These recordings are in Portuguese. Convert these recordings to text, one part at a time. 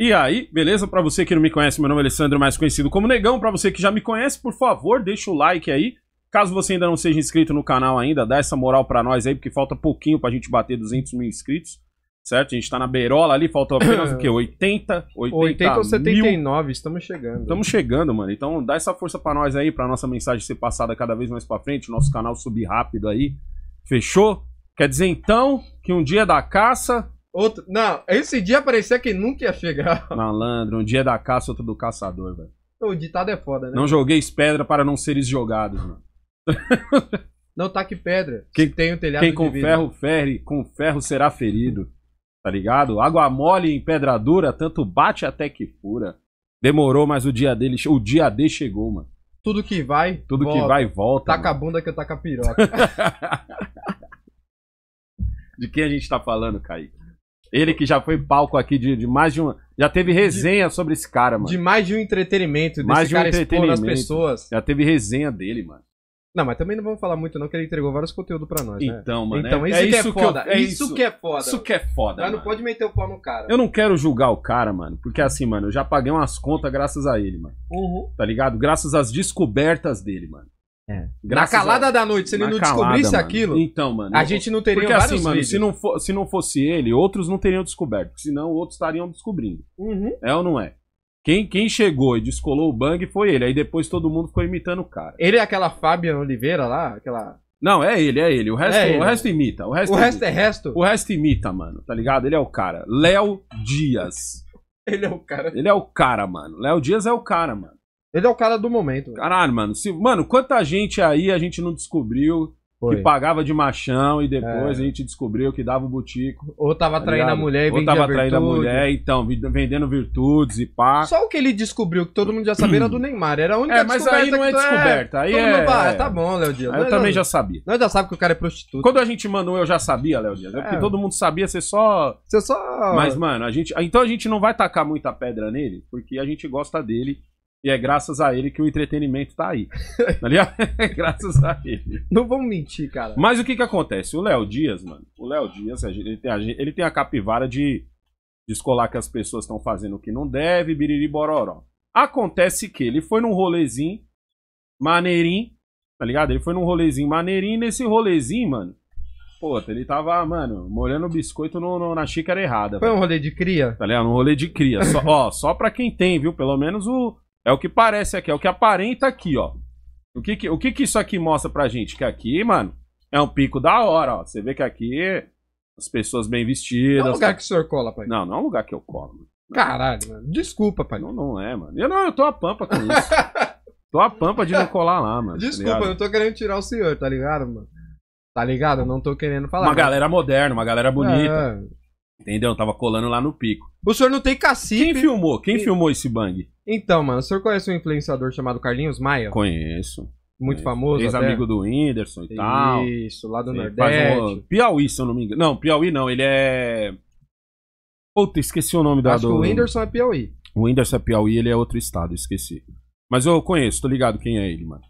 E aí, beleza? Para você que não me conhece, meu nome é Alessandro, mais conhecido como Negão. Para você que já me conhece, por favor, deixa o like aí. Caso você ainda não seja inscrito no canal ainda, dá essa moral para nós aí, porque falta pouquinho pra gente bater 200 mil inscritos, certo? A gente tá na beirola ali, falta apenas o quê? 80? 80, 80 ou 79, mil. estamos chegando. Estamos chegando, mano. Então dá essa força para nós aí, pra nossa mensagem ser passada cada vez mais pra frente, nosso canal subir rápido aí. Fechou? Quer dizer então que um dia da caça Outro... Não, esse dia parecia que nunca ia chegar. Malandro, um dia da caça, outro do caçador, velho. O ditado é foda, né? Não jogueis pedra para não seres jogados, mano. Não taque pedra. Quem tem o um telhado Quem com ferro ferre, com ferro será ferido. Tá ligado? Água mole em pedra dura, tanto bate até que fura. Demorou, mas o dia dele, o dia D chegou, mano. Tudo que vai, tudo volta. que vai volta. Taca mano. a bunda que eu taca a piroca. De quem a gente tá falando, Kaique? Ele que já foi palco aqui de, de mais de um. Já teve resenha de, sobre esse cara, mano. De mais de um entretenimento, mais de um entretenimento. as pessoas. Já teve resenha dele, mano. Não, mas também não vamos falar muito, não, que ele entregou vários conteúdos pra nós. Né? Então, né? mano. Então, é, isso, é que, é isso é foda, que eu, é isso, isso, que é foda. Isso que é foda. Mas não pode meter o pau no cara. Eu mano. não quero julgar o cara, mano. Porque assim, mano, eu já paguei umas contas graças a ele, mano. Uhum. Tá ligado? Graças às descobertas dele, mano. É. Na calada a... da noite, se ele Na não calada, descobrisse mano. aquilo, então, mano, a gente não teria Porque assim, mano, se não, for, se não fosse ele, outros não teriam descoberto. Senão, outros estariam descobrindo. Uhum. É ou não é? Quem, quem chegou e descolou o bang foi ele. Aí depois todo mundo ficou imitando o cara. Ele é aquela Fábia Oliveira lá? Aquela. Não, é ele, é ele. O resto, é ele. O resto imita. O resto, o imita. resto é resto? O resto imita, mano, tá ligado? Ele é o cara. Léo Dias. ele é o cara. Ele é o cara, mano. Léo Dias é o cara, mano. Ele é o cara do momento. Caralho, mano. Se, mano, quanta gente aí a gente não descobriu Foi. que pagava de machão e depois é. a gente descobriu que dava o butico. Ou tava tá traindo a mulher e Ou Ou tava traindo a mulher, então, vendendo virtudes e pá. Só o que ele descobriu, que todo mundo já sabia, era do Neymar. Era a única é, mas aí não é, é. descoberta. É, aí todo é, fala, é, tá bom, Léo Dias. Eu também não, já sabia. Nós já sabe que o cara é prostituto. Quando a gente mandou Eu Já Sabia, Léo Dias, é porque é. todo mundo sabia, você só... Você só... Mas, mano, a gente... Então a gente não vai tacar muita pedra nele, porque a gente gosta dele e é graças a ele que o entretenimento tá aí. Tá ligado? É graças a ele. Não vão mentir, cara. Mas o que que acontece? O Léo Dias, mano. O Léo Dias, ele tem a, ele tem a capivara de descolar que as pessoas estão fazendo o que não deve, biriri bororó. Acontece que ele foi num rolezinho maneirinho, tá ligado? Ele foi num rolezinho maneirinho e nesse rolezinho, mano, Pô, ele tava, mano, molhando o biscoito no, no, na xícara errada. Foi um rolê de cria? Tá ligado? Um rolê de cria. Só, ó, só pra quem tem, viu? Pelo menos o, é o que parece aqui, é o que aparenta aqui, ó. O que, que o que, que isso aqui mostra pra gente? Que aqui, mano, é um pico da hora, ó. Você vê que aqui as pessoas bem vestidas. Não é um lugar tá... que o senhor cola, pai. Não, não é um lugar que eu colo. Mano. Caralho, mano. Desculpa, pai. Não, não é, mano. Eu não, eu tô a pampa com isso. tô a pampa de não colar lá, mano. Tá Desculpa, tá eu tô querendo tirar o senhor, tá ligado, mano? Tá ligado? Eu não tô querendo falar. Uma né? galera moderna, uma galera bonita. É. Entendeu? Tava colando lá no pico. O senhor não tem cacique. Quem filmou? Quem, Quem... filmou esse bang? Então, mano, o senhor conhece um influenciador chamado Carlinhos Maia? Conheço. Muito famoso. Ex-amigo do Whindersson e tal. Isso, lá do Nordeste. Um... Piauí, se eu não me engano. Não, Piauí não, ele é. Puta, esqueci o nome da Acho do. o Whindersson é Piauí. O Whindersson é Piauí, ele é outro estado, esqueci. Mas eu conheço, tô ligado quem é ele, mano.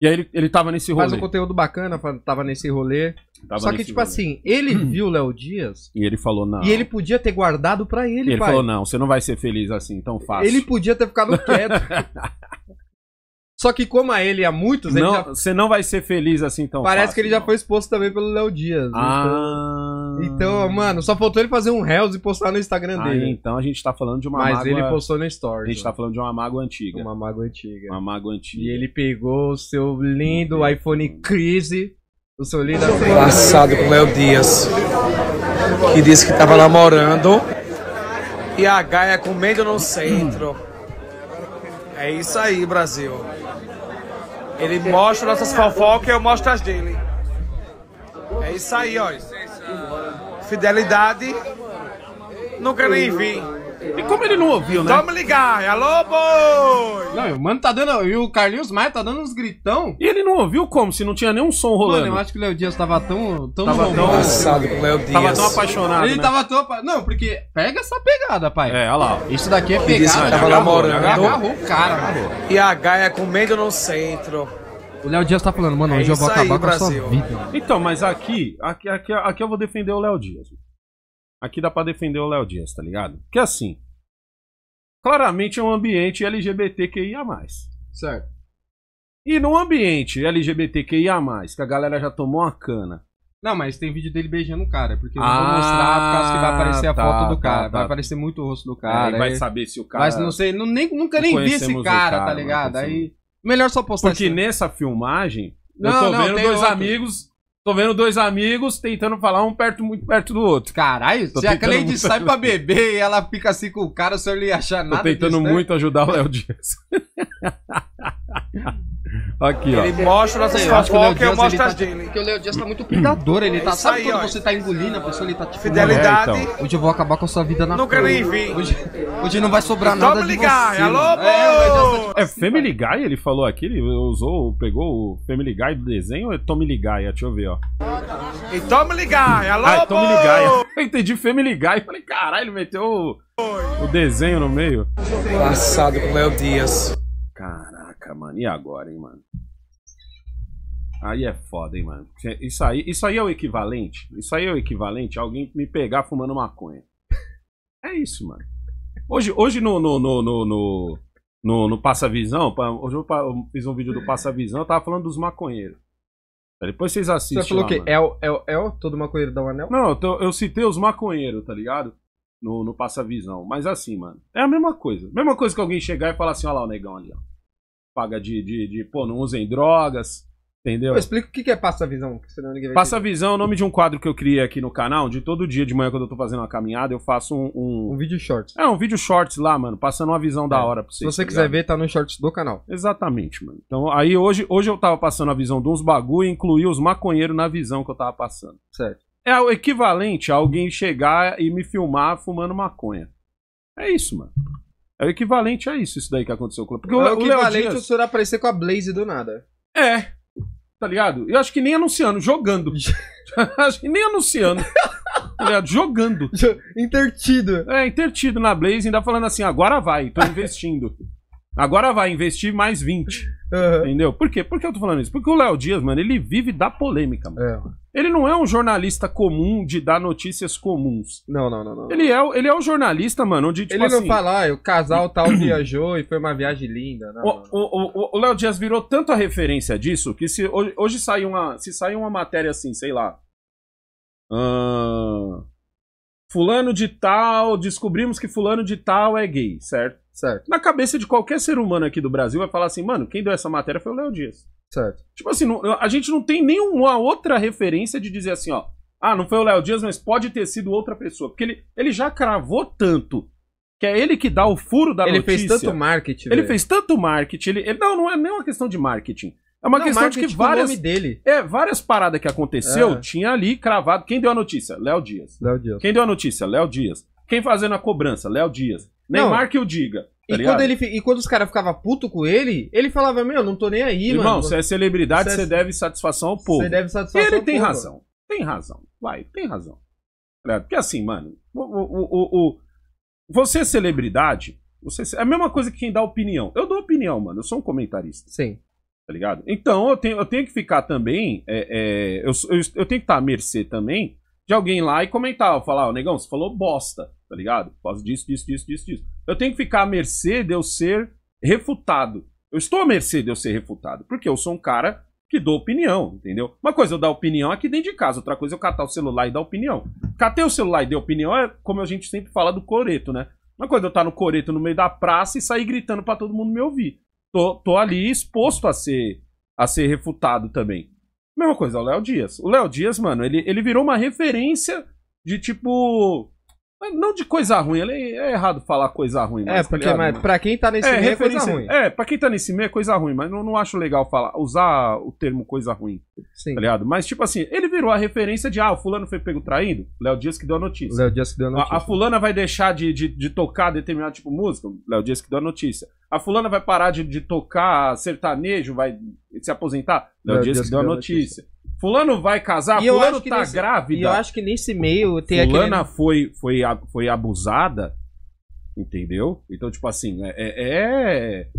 E aí ele, ele tava nesse rolê. Faz um conteúdo bacana, tava nesse rolê. Tava Só que, tipo rolê. assim, ele uhum. viu Léo Dias. E ele falou não. E ele podia ter guardado pra ele, e ele pai. falou não, você não vai ser feliz assim, tão fácil. Ele podia ter ficado quieto. Só que como a ele e a muitos, não, Você já... não vai ser feliz assim tão Parece fácil, que ele não. já foi exposto também pelo Léo Dias. Ah... Então... Então, mano, só faltou ele fazer um Hells e postar no Instagram dele. Aí, então a gente tá falando de uma Mas mágoa... ele postou no Story. A gente tá falando de uma mágoa antiga. Uma mágoa antiga. Uma mágoa antiga. E ele pegou o seu lindo Entendi. iPhone Crise, o seu lindo... Passado com o Léo Dias, que disse que tava namorando e a Gaia é comendo no centro. É isso aí, Brasil. Ele mostra nossas fofocas e eu mostro as dele. É isso aí, ó. Fidelidade nunca nem vi. E como ele não ouviu, né? Toma ligar, alô, boy! Não, o mano tá dando. E o Carlinhos Maia tá dando uns gritão. E ele não ouviu como? Se não tinha nenhum som rolando. Mano, eu acho que o Léo Dias tava tão. tão tava tão passado com o Léo Dias. Tava tão apaixonado. Ele né? tava tão apaixonado. Não, porque. Pega essa pegada, pai. É, olha lá. Isso daqui é pegada. Ele tava namorando. Agarrou o cara, mano. E a Gaia comendo no centro. O Léo Dias tá falando, mano, é hoje eu vou acabar aí, com a sua vida. Então, mas aqui, aqui, aqui, aqui eu vou defender o Léo Dias. Aqui dá pra defender o Léo Dias, tá ligado? Porque assim, claramente é um ambiente LGBTQIA+. Certo. E no ambiente LGBTQIA+, que a galera já tomou uma cana, não, mas tem vídeo dele beijando o cara, porque eu vou ah, mostrar por causa que vai aparecer a tá, foto do tá, cara. Tá, tá. Vai aparecer muito o rosto do cara. Aí vai saber se o cara. Mas não sei, não, nem, nunca nem vi esse cara, cara, tá ligado? Aí. Melhor só postar Porque nessa filmagem, não, eu tô não, vendo dois outro. amigos. Tô vendo dois amigos tentando falar um perto, muito perto do outro. Caralho, se a Cleide muito... sai pra beber e ela fica assim com o cara, se eu lhe achar nada. Tô tentando disso, né? muito né? ajudar o Léo Dias. Aqui, ó. Ele mostra as assim, fotos fofocas, eu é tá mostro as dele. Porque o Leo Dias tá muito predador, ele tá. É Sabe quando você tá engolindo a pessoa, ele tá tipo. Fidelidade. É, então. Hoje eu vou acabar com a sua vida na Nunca nem vi. Hoje não vai sobrar nada. Vamos ligar, alô, né? tá É Family Guy, ele falou aqui, ele usou, pegou o Family Guy do desenho ou é Tommy Ligaia? Deixa eu ver, ó. E Tommy Ligaia, alô, Ah, é Tommy Ligaia. Eu entendi Family Guy, falei, caralho, ele meteu o desenho no meio. Passado com o Léo Dias. Cara. Caraca, mano, e agora, hein, mano? Aí é foda, hein, mano. Isso aí, isso aí é o equivalente. Isso aí é o equivalente a alguém me pegar fumando maconha. É isso, mano. Hoje, hoje no, no, no, no, no, no, no Passa Visão, hoje eu fiz um vídeo do Passa Visão, eu tava falando dos maconheiros. Depois vocês assistem. Você falou lá, que é o, é, o, é o todo maconheiro da Anel? Não, eu, eu citei os maconheiros, tá ligado? No, no Passa Visão. Mas assim, mano, é a mesma coisa. Mesma coisa que alguém chegar e falar assim: olha lá o negão ali, ó paga de, de, de pô, não usem drogas, entendeu? Eu explico o que é Passa Visão. Passa Visão é o nome de um quadro que eu criei aqui no canal, de todo dia de manhã quando eu tô fazendo uma caminhada, eu faço um... Um, um vídeo shorts. É, um vídeo shorts lá, mano, passando uma visão é. da hora pra vocês. Se você tá quiser ver, tá no shorts do canal. Exatamente, mano. Então, aí hoje, hoje eu tava passando a visão de uns bagulho e incluí os maconheiros na visão que eu tava passando. Certo. É o equivalente a alguém chegar e me filmar fumando maconha. É isso, mano. É o equivalente a isso, isso daí que aconteceu com o Porque é o, equivalente Dias... o senhor aparecer com a Blaze do nada. É. Tá ligado? Eu acho que nem anunciando, jogando. acho que nem anunciando. tá ligado? Jogando. Intertido. É, intertido na Blaze, ainda falando assim, agora vai, tô investindo. Agora vai investir mais 20. Uhum. Entendeu? Por quê? Por que eu tô falando isso? Porque o Léo Dias, mano, ele vive da polêmica, mano. É. Ele não é um jornalista comum de dar notícias comuns. Não, não, não, não. Ele é, ele é um jornalista, mano, onde, tipo Ele assim... não fala, ah, o casal tal viajou e foi uma viagem linda. Não, O- o- O o Léo Dias virou tanto a referência disso que se hoje, hoje sai uma, se sai uma matéria assim, sei lá. ahn, Fulano de tal, descobrimos que fulano de tal é gay, certo? Certo. Na cabeça de qualquer ser humano aqui do Brasil vai falar assim, mano, quem deu essa matéria foi o Léo Dias. Certo. Tipo assim, não, a gente não tem nenhuma outra referência de dizer assim, ó. Ah, não foi o Léo Dias, mas pode ter sido outra pessoa. Porque ele, ele já cravou tanto que é ele que dá o furo da ele notícia. Ele fez tanto marketing. Ele véio. fez tanto marketing. Ele, ele, não, não é nem uma questão de marketing. É uma não, questão de que várias. Nome dele. É, várias paradas que aconteceu, é. tinha ali cravado. Quem deu a notícia? Léo Dias. Léo Dias. Quem deu a notícia? Léo Dias. Quem fazendo a cobrança? Léo Dias. Neymar que eu diga. Tá e, quando ele, e quando os caras ficavam puto com ele, ele falava, meu, não tô nem aí, Irmão, mano. Irmão, você é celebridade, você, é... deve satisfação ao povo. Você deve satisfação e ele ao tem povo. razão. Tem razão. Vai, tem razão. Tá Porque assim, mano, o, o, o, você é celebridade, você é a mesma coisa que quem dá opinião. Eu dou opinião, mano. Eu sou um comentarista. Sim tá ligado? Então eu tenho, eu tenho que ficar também, é, é, eu, eu, eu, tenho que estar à mercê também de alguém lá e comentar, falar, ó, oh, negão, você falou bosta, tá ligado? Por causa disso, disso, disso, disso, disso. Eu tenho que ficar à mercê de eu ser refutado. Eu estou à mercê de eu ser refutado, porque eu sou um cara que dou opinião, entendeu? Uma coisa é eu dar opinião aqui dentro de casa, outra coisa é eu catar o celular e dar opinião. Catei o celular e dei opinião é como a gente sempre fala do coreto, né? Uma coisa é eu estar no coreto no meio da praça e sair gritando para todo mundo me ouvir tô, tô ali exposto a ser, a ser refutado também. Mesma coisa, o Léo Dias. O Léo Dias, mano, ele, ele virou uma referência de tipo. Mas não de coisa ruim, é, é errado falar coisa ruim. É, mas, é, porque tá mas pra quem tá nesse é, meio é coisa ruim. É, pra quem tá nesse meio é coisa ruim, mas não, não acho legal falar, usar o termo coisa ruim. Sim. Tá Mas, tipo assim, ele virou a referência de, ah, o fulano foi pego traindo, Léo Dias que deu a notícia. Léo Dias que deu a notícia. A, a fulana vai deixar de, de, de, tocar determinado tipo de música, Léo Dias que deu a notícia. A fulana vai parar de, de tocar sertanejo, vai se aposentar, Léo, Léo Dias, Dias que deu a notícia. notícia. Fulano vai casar, e fulano tá nesse, grávida. E eu acho que nesse meio tem Fulana aquele... foi, foi, foi abusada, entendeu? Então, tipo assim, é, é,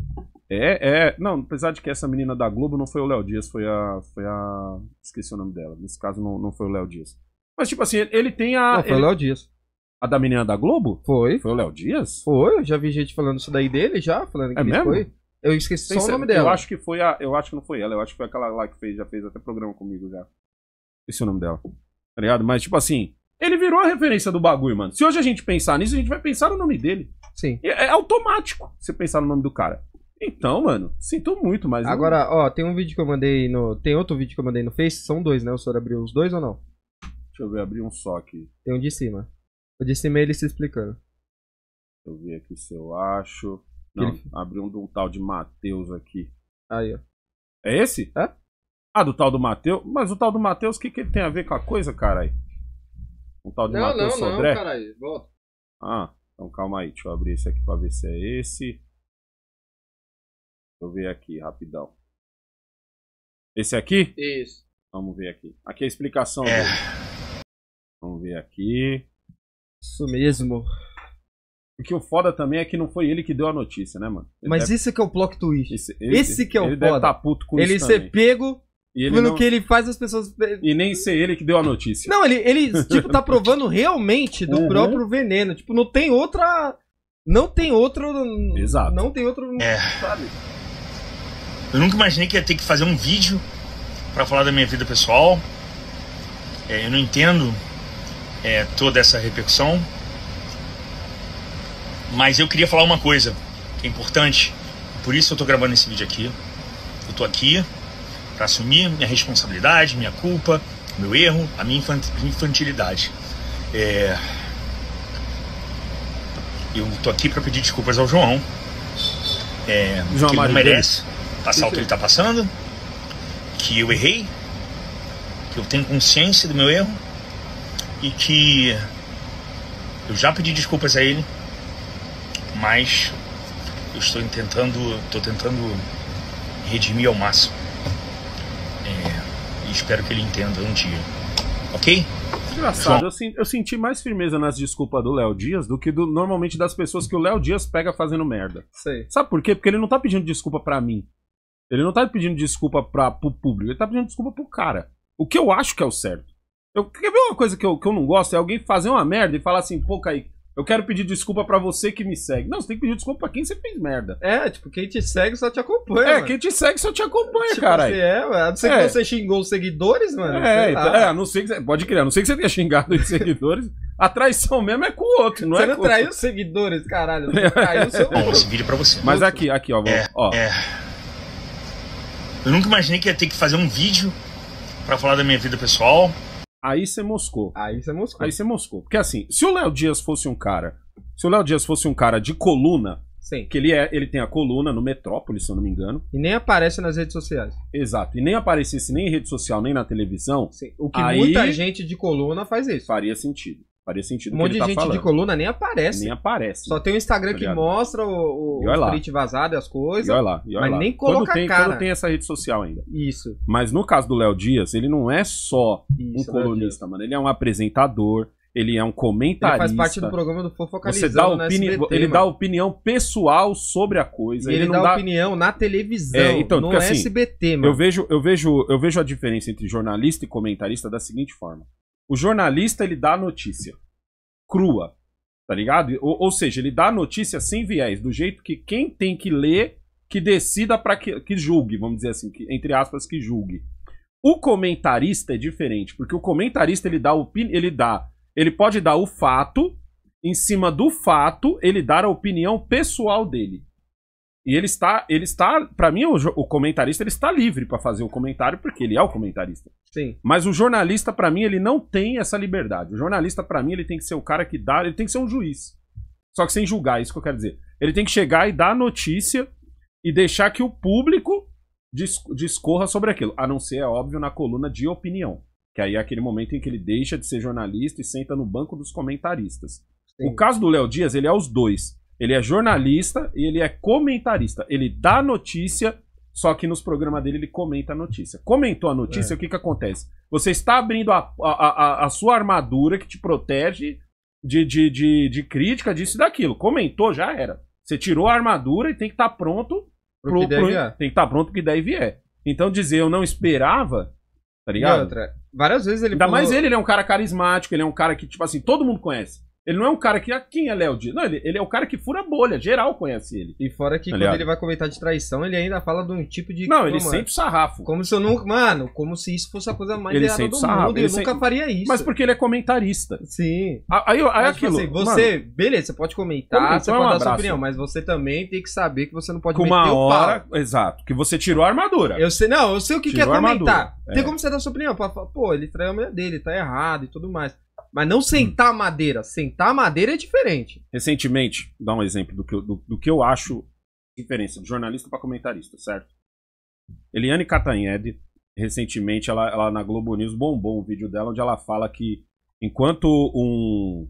é, é... Não, apesar de que essa menina da Globo não foi o Léo Dias, foi a, foi a... Esqueci o nome dela. Nesse caso, não, não foi o Léo Dias. Mas, tipo assim, ele tem a... Não, foi ele... o Léo Dias. A da menina da Globo? Foi. Foi o Léo Dias? Foi, eu já vi gente falando isso daí dele já, falando que é mesmo? foi. Eu esqueci só o nome dela. Eu acho que foi a. Eu acho que não foi ela, eu acho que foi aquela lá que fez, já fez até programa comigo já. Esse é o nome dela. Tá ligado? Mas, tipo assim, ele virou a referência do bagulho, mano. Se hoje a gente pensar nisso, a gente vai pensar no nome dele. Sim. É, é automático você pensar no nome do cara. Então, mano, sinto muito, mas. Agora, não... ó, tem um vídeo que eu mandei no. Tem outro vídeo que eu mandei no Face, são dois, né? O senhor abriu os dois ou não? Deixa eu ver, abri um só aqui. Tem um de cima. O de cima é ele se explicando. Deixa eu ver aqui se eu acho. Não, ele... abriu um, do tal de Matheus aqui. Aí, ó. É esse? É? Ah, do tal do Matheus? Mas o tal do Matheus, o que, que ele tem a ver com a coisa, carai? Um tal de Matheus Sodré? Não, não, Ah, então calma aí. Deixa eu abrir esse aqui pra ver se é esse. Deixa eu ver aqui, rapidão. Esse aqui? Isso. Vamos ver aqui. Aqui é a explicação. É. Vamos ver aqui. Isso mesmo. Porque é o foda também é que não foi ele que deu a notícia, né, mano? Ele Mas deve... esse que é o plot twist. Esse, ele, esse que é o ele foda. Ele deve tá puto com ele isso Ele ser pego e ele pelo não... que ele faz as pessoas... E nem ser ele que deu a notícia. Não, ele, ele tipo, tá provando realmente do uhum. próprio veneno. Tipo, não tem outra... Não tem outro... Exato. Não tem outro... É. Sabe? Eu nunca imaginei que ia ter que fazer um vídeo para falar da minha vida pessoal. É, eu não entendo é, toda essa repercussão. Mas eu queria falar uma coisa que é importante, por isso eu tô gravando esse vídeo aqui. Eu tô aqui para assumir minha responsabilidade, minha culpa, meu erro, a minha infantilidade. É... Eu tô aqui para pedir desculpas ao João. É... João que ele não merece é passar o que ele tá passando, que eu errei, que eu tenho consciência do meu erro e que eu já pedi desculpas a ele mas eu estou tentando, estou tentando redimir ao máximo. É, e espero que ele entenda um dia. Ok? Engraçado, eu senti, eu, senti mais firmeza nas desculpas do Léo Dias do que do, normalmente das pessoas que o Léo Dias pega fazendo merda. Sei. Sabe por quê? Porque ele não tá pedindo desculpa para mim. Ele não tá pedindo desculpa pra, pro público, ele tá pedindo desculpa pro cara. O que eu acho que é o certo. Eu, quer ver uma coisa que eu, que eu não gosto? É alguém fazer uma merda e falar assim, pô, Kaique, eu quero pedir desculpa para você que me segue. Não, você tem que pedir desculpa pra quem você fez merda. É, tipo, quem te segue só te acompanha. É, mano. quem te segue só te acompanha, tipo, cara. Assim, é, mano. A não ser é. que você xingou os seguidores, mano. É, então, é a não ser que. Você... Pode crer, a não ser que você tenha xingado os seguidores. A traição mesmo é com o outro, não você é? Você não traiu os seguidores, caralho. traiu o seu. Bom, esse vídeo é pra você. Mas outro. aqui, aqui, ó. É, ó. É. Eu nunca imaginei que ia ter que fazer um vídeo para falar da minha vida pessoal. Aí você moscou. Aí você moscou. Aí você moscou. Porque assim, se o Léo Dias fosse um cara. Se o Léo Dias fosse um cara de coluna, Sim. Que ele, é, ele tem a coluna no Metrópolis, se eu não me engano. E nem aparece nas redes sociais. Exato. E nem aparecesse nem em rede social, nem na televisão. Sim. O que aí, muita gente de coluna faz isso. Faria sentido. Faria sentido. Um monte de tá gente falando. de coluna nem aparece. Nem aparece. Só tem o Instagram tá que mostra o, o, o vazado e as coisas. E olha lá. E olha mas lá. nem coloca quando tem, cara. Quando tem essa rede social ainda. Isso. Mas no caso do Léo Dias, ele não é só Isso, um colunista, mano. Ele é um apresentador. Ele é um comentarista. Ele faz parte do programa do Fofocalizando Você dá opini... SBT, Ele mano. dá opinião pessoal sobre a coisa. E ele, ele dá, dá opinião na televisão, é, então, no assim, SBT, mano. Eu vejo, eu, vejo, eu vejo a diferença entre jornalista e comentarista da seguinte forma. O jornalista, ele dá a notícia crua, tá ligado? Ou, ou, seja, ele dá a notícia sem viés, do jeito que quem tem que ler, que decida para que, que julgue, vamos dizer assim, que, entre aspas, que julgue. O comentarista é diferente, porque o comentarista ele dá opinião, ele dá, ele pode dar o fato, em cima do fato, ele dar a opinião pessoal dele. E ele está, ele está, para mim o, o, comentarista ele está livre para fazer o comentário porque ele é o comentarista. Sim. Mas o jornalista para mim ele não tem essa liberdade. O jornalista para mim ele tem que ser o cara que dá, ele tem que ser um juiz. Só que sem julgar, é isso que eu quero dizer. Ele tem que chegar e dar a notícia e deixar que o público discorra sobre aquilo, a não ser é óbvio na coluna de opinião, que aí é aquele momento em que ele deixa de ser jornalista e senta no banco dos comentaristas. Sim. O caso do Léo Dias, ele é os dois. Ele é jornalista e ele é comentarista. Ele dá notícia, só que nos programas dele ele comenta a notícia. Comentou a notícia, é. o que, que acontece? Você está abrindo a, a, a, a sua armadura que te protege de, de, de, de, crítica disso e daquilo. Comentou, já era. Você tirou a armadura e tem que estar tá pronto pro, pro, pro tem que estar tá pronto que daí vier. Então dizer eu não esperava, tá ligado? várias vezes ele Ainda falou... mais ele, ele é um cara carismático, ele é um cara que, tipo assim, todo mundo conhece. Ele não é um cara que. Ah, quem é Léo Dias? Não, ele, ele é o cara que fura bolha, geral conhece ele. E fora que Aliás. Tá quando ele vai comentar de traição, ele ainda fala de um tipo de. Não, ele sempre sarrafo. Como se eu nunca. Mano, como se isso fosse a coisa mais ele do sarrafo. mundo. Ele eu sempre... nunca faria isso. Mas porque ele é comentarista. Sim. Aí, aí mas, tipo aquilo. Assim, você, mano, beleza, você pode comentar, você então, pode um dar sua opinião, mas você também tem que saber que você não pode Com uma hora. Exato. Que você tirou a armadura. Eu sei, não, eu sei o que, quer é comentar. Tem é. como você dar sua opinião? Pô, ele traiu a mulher dele, tá errado e tudo mais. Mas não sentar hum. madeira. Sentar madeira é diferente. Recentemente, dá um exemplo do que, eu, do, do que eu acho diferença de jornalista para comentarista, certo? Eliane Catanhede, recentemente, ela, ela na Globo News bombou um vídeo dela onde ela fala que enquanto um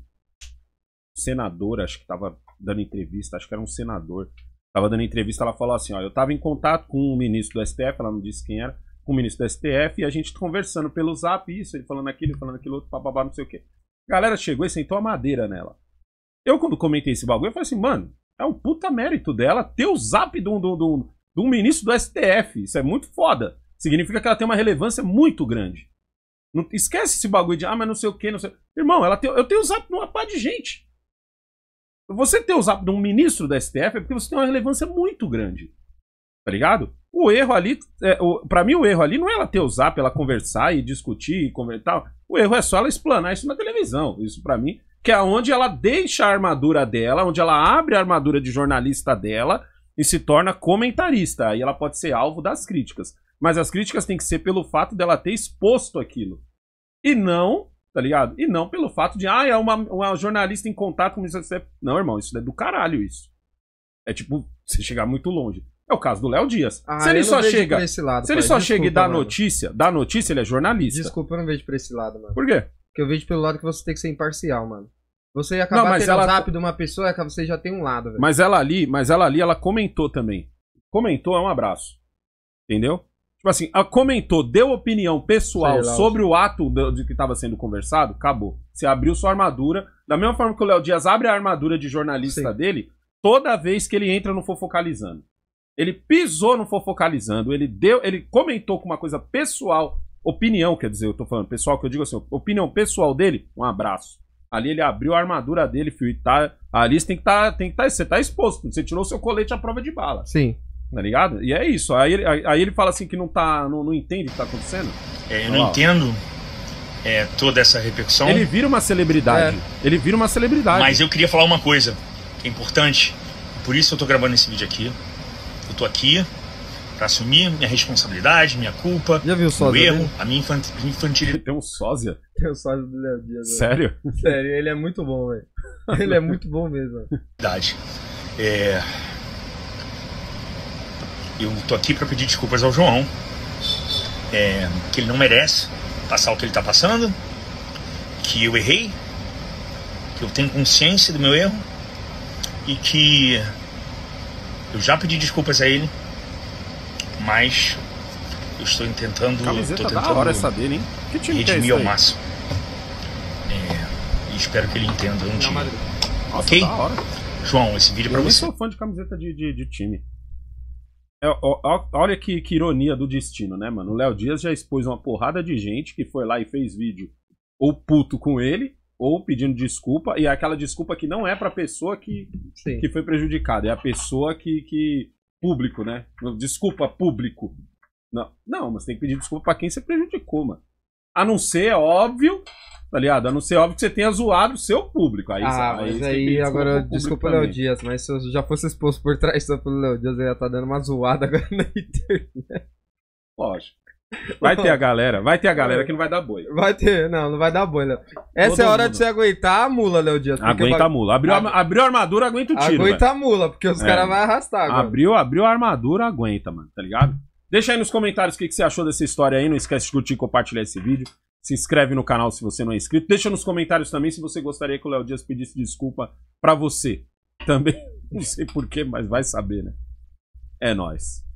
senador, acho que estava dando entrevista, acho que era um senador, estava dando entrevista, ela falou assim, ó, eu estava em contato com um ministro do STF, ela não disse quem era, com o ministro do STF e a gente conversando pelo zap, isso, ele falando aquilo, falando aquilo outro, bababá, não sei o quê. A galera chegou e sentou a madeira nela. Eu, quando comentei esse bagulho, eu falei assim, mano, é um puta mérito dela ter o zap de um, de um, de um ministro do STF. Isso é muito foda. Significa que ela tem uma relevância muito grande. Não, esquece esse bagulho de, ah, mas não sei o quê, não sei. Irmão, ela tem, eu tenho o zap de uma pá de gente. Você ter o zap de um ministro do STF é porque você tem uma relevância muito grande. Tá ligado? O erro ali, é, para mim, o erro ali não é ela ter o zap, ela conversar e discutir e conversar. O erro é só ela explanar isso na televisão. Isso para mim, que é onde ela deixa a armadura dela, onde ela abre a armadura de jornalista dela e se torna comentarista. Aí ela pode ser alvo das críticas. Mas as críticas têm que ser pelo fato dela ter exposto aquilo. E não, tá ligado? E não pelo fato de, ah, é uma, uma jornalista em contato com isso. É- não, irmão, isso é do caralho, isso. É tipo, você chegar muito longe. É o caso do Léo Dias. Ah, se ele só chega, lado, se pai, ele só desculpa, chega e dá mano. notícia, dá notícia, ele é jornalista. Desculpa, eu não vejo pra esse lado, mano. Por quê? Porque eu vejo pelo lado que você tem que ser imparcial, mano. Você acaba não, mas ela... rápido uma pessoa, é que você já tem um lado, velho. Mas ela ali, mas ela ali, ela comentou também. Comentou é um abraço. Entendeu? Tipo assim, ela comentou, deu opinião pessoal lá, sobre o ato de que estava sendo conversado, acabou. Você abriu sua armadura. Da mesma forma que o Léo Dias abre a armadura de jornalista Sim. dele, toda vez que ele entra no Fofocalizando. Ele pisou no fofocalizando, ele deu, ele comentou com uma coisa pessoal, opinião, quer dizer, eu tô falando pessoal que eu digo assim, opinião pessoal dele, um abraço. Ali ele abriu a armadura dele, filho, e tá, ali você tem que tá, tem que tá, você tá exposto, você tirou seu colete à prova de bala. Sim. Tá ligado? E é isso. Aí, aí ele fala assim que não tá, não, não entende o que tá acontecendo. É, eu não lá. entendo. É, toda essa repercussão. Ele vira uma celebridade. É. Ele vira uma celebridade. Mas eu queria falar uma coisa que é importante. Por isso eu tô gravando esse vídeo aqui. Eu tô aqui para assumir minha responsabilidade, minha culpa, Já viu o sósia, erro, né? a minha infantilidade. Tem um sósia? Tem um sósia do Léo Dias. Sério? Sério, ele é muito bom, velho. Ele é muito bom mesmo. Verdade. É... Eu tô aqui para pedir desculpas ao João, é... que ele não merece passar o que ele tá passando, que eu errei, que eu tenho consciência do meu erro e que eu já pedi desculpas a ele, mas eu estou tentando. Camiseta tô tentando da hora essa dele, hein? Que time é redimir é ao máximo. É, e espero que ele entenda um dia. Nossa, ok? João, esse vídeo é pra eu você. Eu sou fã de camiseta de, de, de time. É, ó, olha que, que, ironia do destino, né, mano? O Léo Dias já expôs uma porrada de gente que foi lá e fez vídeo ou puto com ele, ou pedindo desculpa, e é aquela desculpa que não é para a pessoa que, que foi prejudicada, é a pessoa que, que. público, né? Desculpa, público. Não, não, mas tem que pedir desculpa pra quem você prejudicou, mano. A não ser, é óbvio, tá ligado? A não ser é óbvio que você tenha zoado o seu público. Aí, ah, aí mas aí agora, desculpa Léo Dias, mas se eu já fosse exposto por trás só pelo Léo Dias, eu ia estar tá dando uma zoada agora na internet. Lógico. Vai ter a galera, vai ter a galera é. que não vai dar boi. Vai ter, não, não vai dar boi, Léo. Essa Todo é a hora mundo. de você aguentar a mula, Léo Dias. Aguenta a mula. Abriu, a, abriu a armadura, aguenta o tiro. Aguenta a mula, porque os é. caras vão arrastar. Agora. Abriu, abriu a armadura, aguenta, mano, tá ligado? Deixa aí nos comentários o que, que você achou dessa história aí. Não esquece de curtir e compartilhar esse vídeo. Se inscreve no canal se você não é inscrito. Deixa nos comentários também se você gostaria que o Léo Dias pedisse desculpa pra você. Também, não sei porquê, mas vai saber, né? É nóis.